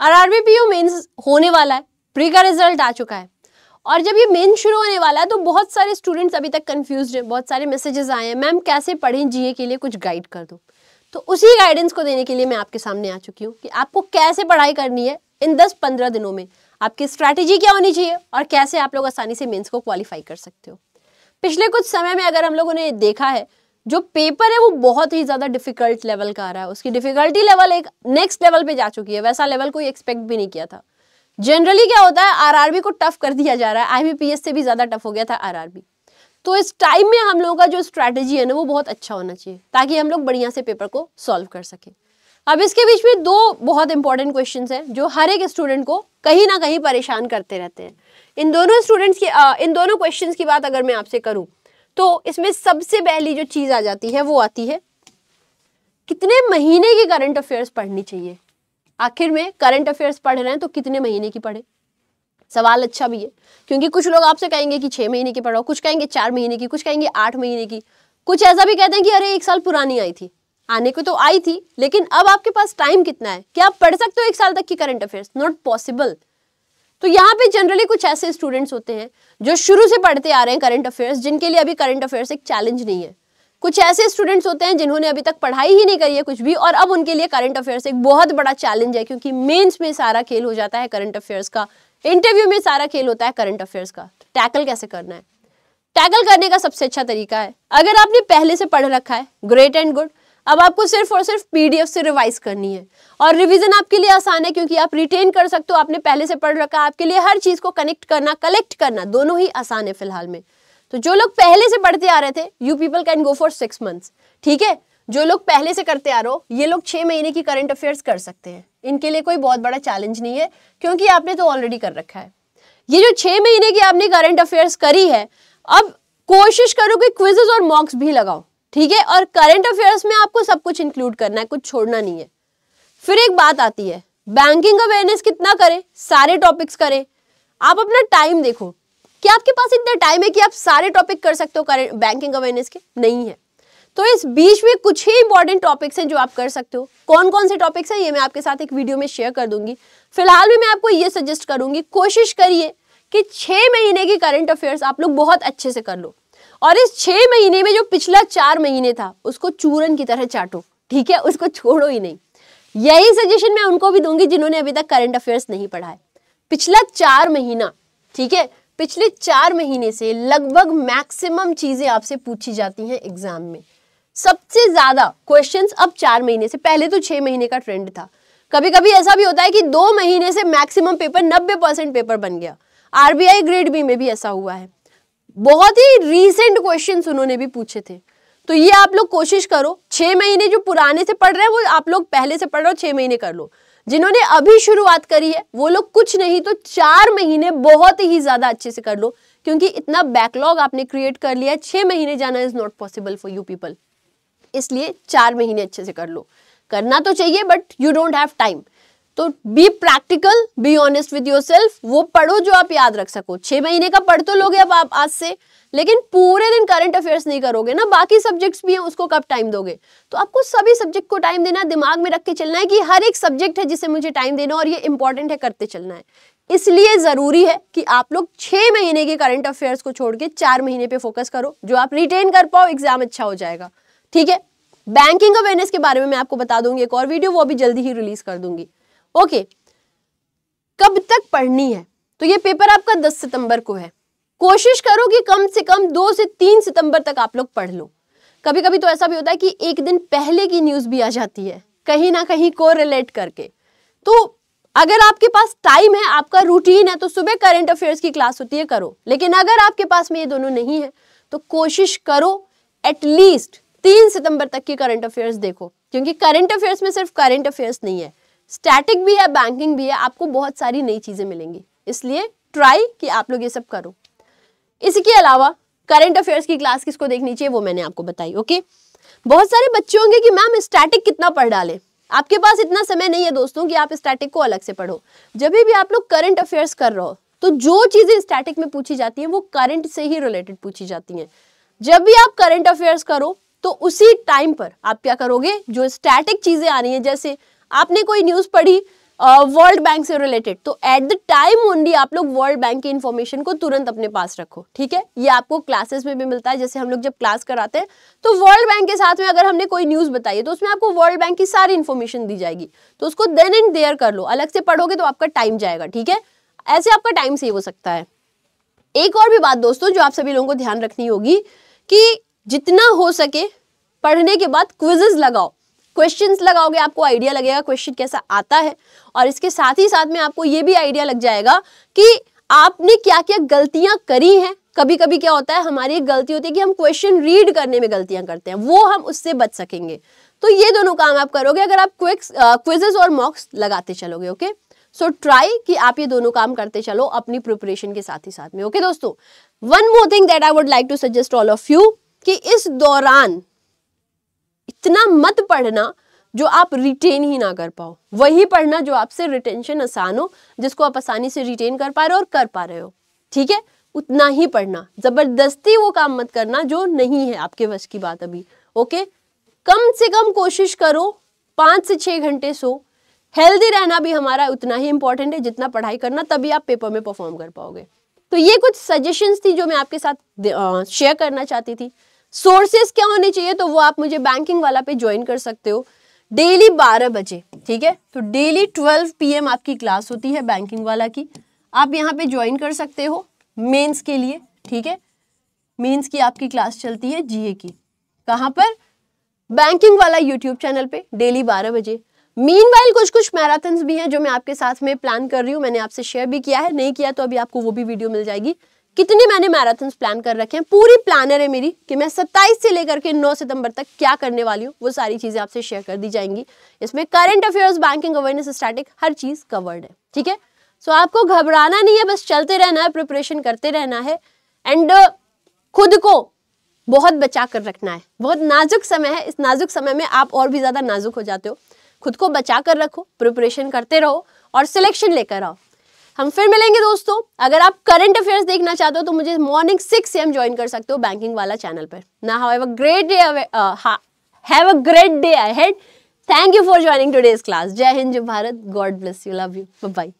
are R P U mains होने वाला है प्री का रिजल्ट आ चुका है और जब ये मेन शुरू होने वाला है तो बहुत सारे स्टूडेंट्स अभी तक कन्फ्यूज हैं बहुत सारे मैसेजेस आए हैं मैम कैसे पढ़ें जीए के लिए कुछ गाइड कर दो तो उसी गाइडेंस को देने के लिए मैं आपके सामने आ चुकी हूँ कि आपको कैसे पढ़ाई करनी है इन दस पंद्रह दिनों में आपकी स्ट्रैटेजी क्या होनी चाहिए और कैसे आप लोग आसानी से मेन्स को क्वालिफाई कर सकते हो पिछले कुछ समय में अगर हम लोगों ने देखा है जो पेपर है वो बहुत ही ज़्यादा डिफिकल्ट लेवल का आ रहा है उसकी डिफिकल्टी लेवल एक नेक्स्ट लेवल पे जा चुकी है वैसा लेवल कोई एक्सपेक्ट भी नहीं किया था जनरली क्या होता है आरआरबी को टफ कर दिया जा रहा है आईबीपीएस e से भी ज़्यादा टफ हो गया था आरआरबी तो इस टाइम में हम लोगों का जो स्ट्रैटेजी है ना वो बहुत अच्छा होना चाहिए ताकि हम लोग बढ़िया से पेपर को सॉल्व कर सकें अब इसके बीच में दो बहुत इंपॉर्टेंट क्वेश्चन है जो हर एक स्टूडेंट को कहीं ना कहीं परेशान करते रहते हैं इन दोनों स्टूडेंट्स की इन दोनों क्वेश्चन की बात अगर मैं आपसे करूँ तो इसमें सबसे पहली जो चीज़ आ जाती है वो आती है कितने महीने की करंट अफेयर्स पढ़नी चाहिए आखिर में करंट अफेयर्स पढ़ रहे हैं तो कितने महीने की पढ़े सवाल अच्छा भी है क्योंकि कुछ लोग आपसे कहेंगे कि छह महीने की पढ़ो कुछ कहेंगे चार महीने की कुछ कहेंगे आठ महीने की कुछ ऐसा भी कहते हैं कि अरे एक साल पुरानी आई थी आने को तो आई थी लेकिन अब आपके पास टाइम कितना है क्या आप पढ़ सकते हो एक साल तक की करंट अफेयर्स नॉट पॉसिबल तो यहाँ पे जनरली कुछ ऐसे स्टूडेंट्स होते हैं जो शुरू से पढ़ते आ रहे हैं करंट अफेयर्स जिनके लिए अभी करंट अफेयर्स एक चैलेंज नहीं है कुछ ऐसे स्टूडेंट्स होते हैं जिन्होंने अभी तक पढ़ाई ही नहीं करी है कुछ भी और अब उनके लिए करंट अफेयर्स एक बहुत बड़ा चैलेंज है क्योंकि मेन्स में सारा खेल हो जाता है करंट अफेयर्स का इंटरव्यू में सारा खेल होता है करंट अफेयर्स का टैकल कैसे करना है टैकल करने का सबसे अच्छा तरीका है अगर आपने पहले से पढ़ रखा है ग्रेट एंड गुड अब आपको सिर्फ और सिर्फ पीडीएफ से रिवाइज करनी है और रिवीजन आपके लिए आसान है क्योंकि आप रिटेन कर सकते हो आपने पहले से पढ़ रखा आपके लिए हर चीज़ को कनेक्ट करना कलेक्ट करना दोनों ही आसान है फिलहाल में तो जो लोग पहले से पढ़ते आ रहे थे you people can go for six month ठीक है जो लोग पहले से करते आ रहे हो ये लोग छः महीने की करंट अफेयर्स कर सकते हैं इनके लिए कोई बहुत बड़ा चैलेंज नहीं है क्योंकि आपने तो ऑलरेडी कर रखा है ये जो छह महीने की आपने करंट अफेयर्स करी है अब कोशिश करो कि क्विजेज और मॉक्स भी लगाओ ठीक है और करंट अफेयर्स में आपको सब कुछ इंक्लूड करना है कुछ छोड़ना नहीं है फिर एक बात आती है बैंकिंग अवेयरनेस कितना करें सारे टॉपिक्स करें आप अपना टाइम देखो क्या आपके पास इतना टाइम है कि आप सारे टॉपिक कर सकते हो करेंट बैंकिंग अवेयरनेस के नहीं है तो इस बीच में कुछ ही इंपॉर्टेंट टॉपिक्स हैं जो आप कर सकते हो कौन कौन से टॉपिक्स हैं ये मैं आपके साथ एक वीडियो में शेयर कर दूंगी फिलहाल भी मैं आपको ये सजेस्ट करूंगी कोशिश करिए कि छः महीने की करंट अफेयर्स आप लोग बहुत अच्छे से कर लो और इस छः महीने में जो पिछला चार महीने था उसको चूरन की तरह चाटो ठीक है उसको छोड़ो ही नहीं यही सजेशन मैं उनको भी दूंगी जिन्होंने अभी तक करंट अफेयर्स नहीं पढ़ा है पिछला चार महीना ठीक है पिछले चार महीने से लगभग मैक्सिमम चीज़ें आपसे पूछी जाती हैं एग्जाम में सबसे ज़्यादा क्वेश्चंस अब चार महीने से पहले तो छह महीने का ट्रेंड था कभी कभी ऐसा भी होता है कि दो महीने से मैक्सिमम पेपर नब्बे परसेंट पेपर बन गया आरबीआई ग्रेड बी में भी ऐसा हुआ है बहुत ही रीसेंट क्वेश्चन उन्होंने भी पूछे थे तो ये आप लोग कोशिश करो छह महीने जो पुराने से पढ़ रहे हैं वो आप लोग पहले से पढ़ रहे हो छह महीने कर लो जिन्होंने अभी शुरुआत करी है वो लोग कुछ नहीं तो चार महीने बहुत ही ज़्यादा अच्छे से कर लो क्योंकि इतना बैकलॉग आपने क्रिएट कर लिया है छह महीने जाना is not possible for you people इसलिए चार महीने अच्छे से कर लो करना तो चाहिए but you don't have time तो be practical be honest with yourself वो पढ़ो जो आप याद रख सको छह महीने का पढ़ तो लोगे अब आप आज से लेकिन पूरे दिन करंट अफेयर्स नहीं करोगे ना बाकी सब्जेक्ट्स भी हैं उसको कब टाइम दोगे तो आपको सभी सब्जेक्ट को टाइम देना दिमाग में रख के चलना है कि हर एक सब्जेक्ट है जिसे मुझे टाइम देना और ये इंपॉर्टेंट है करते चलना है इसलिए ज़रूरी है कि आप लोग छह महीने के करंट अफेयर्स को छोड़ के चार महीने पे फोकस करो जो आप रिटेन कर पाओ एग्जाम अच्छा हो जाएगा ठीक है बैंकिंग अवेयरनेस के बारे में मैं आपको बता दूंगी एक और वीडियो वो भी जल्दी ही रिलीज कर दूंगी ओके कब तक पढ़नी है तो ये पेपर आपका 10 सितंबर को है कोशिश करो कि कम से कम दो से तीन सितंबर तक आप लोग पढ़ लो कभी कभी तो ऐसा भी होता है कि एक दिन पहले की न्यूज भी आ जाती है कहीं ना कहीं को रिलेट करके तो अगर आपके पास टाइम है आपका रूटीन है तो सुबह करंट अफेयर्स की क्लास होती है करो लेकिन अगर आपके पास में ये दोनों नहीं है तो कोशिश करो एटलीस्ट तीन सितंबर तक की करंट अफेयर्स देखो क्योंकि करंट अफेयर्स में सिर्फ करंट अफेयर्स नहीं है स्टैटिक भी है बैंकिंग भी है आपको बहुत सारी नई चीज़ें मिलेंगी इसलिए ट्राई कि आप लोग ये सब करो इसके अलावा करंट अफेयर्स की क्लास किसको देखनी चाहिए वो मैंने आपको बताई ओके बहुत सारे बच्चे होंगे कि मैम स्टैटिक कितना पढ़ डाले आपके पास इतना समय नहीं है दोस्तों कि आप स्टैटिक को अलग से पढ़ो जब भी आप लोग करंट अफेयर्स कर रहे हो तो जो चीज़ें स्टैटिक में पूछी जाती हैं वो करंट से ही रिलेटेड पूछी जाती हैं जब भी आप करंट अफेयर्स करो तो उसी टाइम पर आप क्या करोगे जो स्टैटिक चीज़ें आ रही हैं जैसे आपने कोई न्यूज़ पढ़ी वर्ल्ड बैंक से रिलेटेड तो एट द टाइम ओनली आप लोग वर्ल्ड बैंक की इन्फॉर्मेशन को तुरंत अपने पास रखो ठीक है ये आपको क्लासेस में भी मिलता है जैसे हम लोग जब क्लास कराते हैं तो वर्ल्ड बैंक के साथ में अगर हमने कोई न्यूज़ बताई है तो उसमें आपको वर्ल्ड बैंक की सारी इन्फॉर्मेशन दी जाएगी तो उसको देन एंड देयर कर लो अलग से पढ़ोगे तो आपका टाइम जाएगा ठीक है ऐसे आपका टाइम सेव हो सकता है एक और भी बात दोस्तों जो आप सभी लोगों को ध्यान रखनी होगी कि जितना हो सके पढ़ने के बाद क्विजेज लगाओ क्वेश्चन लगाओगे आपको आइडिया लगेगा क्वेश्चन कैसा आता है और इसके साथ ही साथ में आपको ये भी आइडिया लग जाएगा कि आपने क्या क्या गलतियां करी हैं कभी कभी क्या होता है हमारी एक गलती होती है कि हम क्वेश्चन रीड करने में गलतियां करते हैं वो हम उससे बच सकेंगे तो ये दोनों काम आप करोगे अगर आप क्विक्स क्विजेस और मॉक्स लगाते चलोगे ओके सो ट्राई कि आप ये दोनों काम करते चलो अपनी प्रिपरेशन के साथ ही साथ में ओके okay, दोस्तों one more thing that I would like to suggest all of you कि इस दौरान इतना मत पढ़ना जो आप रिटेन ही ना कर पाओ वही पढ़ना जो आपसे रिटेंशन आसान हो जिसको आप आसानी से रिटेन कर पा रहे हो और कर पा रहे हो ठीक है उतना ही पढ़ना ज़बरदस्ती वो काम मत करना जो नहीं है आपके वश की बात अभी ओके कम से कम कोशिश करो पांच से छह घंटे सो हेल्दी रहना भी हमारा उतना ही इंपॉर्टेंट है जितना पढ़ाई करना तभी आप पेपर में परफॉर्म कर पाओगे तो ये कुछ सजेशंस थी जो मैं आपके साथ शेयर करना चाहती थी सोर्सेस क्या होने चाहिए तो वो आप मुझे बैंकिंग वाला पे ज्वाइन कर सकते हो डेली बारह बजे ठीक है तो डेली ट्वेल्व पीएम आपकी क्लास होती है बैंकिंग वाला की आप यहाँ पे ज्वाइन कर सकते हो मेंस के लिए ठीक है मेंस की आपकी क्लास चलती है जीए की कहाँ पर बैंकिंग वाला यूट्यूब चैनल पे डेली बारह बजे मीन कुछ कुछ मैराथन्स भी हैं जो मैं आपके साथ में प्लान कर रही हूँ मैंने आपसे शेयर भी किया है नहीं किया तो अभी आपको वो भी वीडियो मिल जाएगी कितने मैंने मैराथन प्लान कर रखे हैं पूरी प्लानर है मेरी कि मैं 27 से लेकर के 9 सितंबर तक क्या करने वाली हूँ वो सारी चीज़ें आपसे शेयर कर दी जाएंगी इसमें current affairs banking awareness static हर चीज़ कवर्ड है ठीक है सो आपको घबराना नहीं है बस चलते रहना है प्रिपरेशन करते रहना है एंड uh, खुद को बहुत बचा कर रखना है बहुत नाजुक समय है इस नाजुक समय में आप और भी ज़्यादा नाजुक हो जाते हो खुद को बचा कर रखो प्रिपरेशन करते रहो और सिलेक्शन लेकर आओ हम फिर मिलेंगे दोस्तों अगर आप करंट अफेयर्स देखना चाहते हो तो मुझे मॉर्निंग सिक्स एम ज्वाइन कर सकते हो बैंकिंग वाला चैनल पर ना how a great day a great day I had thank you for joining today's class जय हिंद जय Bharat god bless you love you by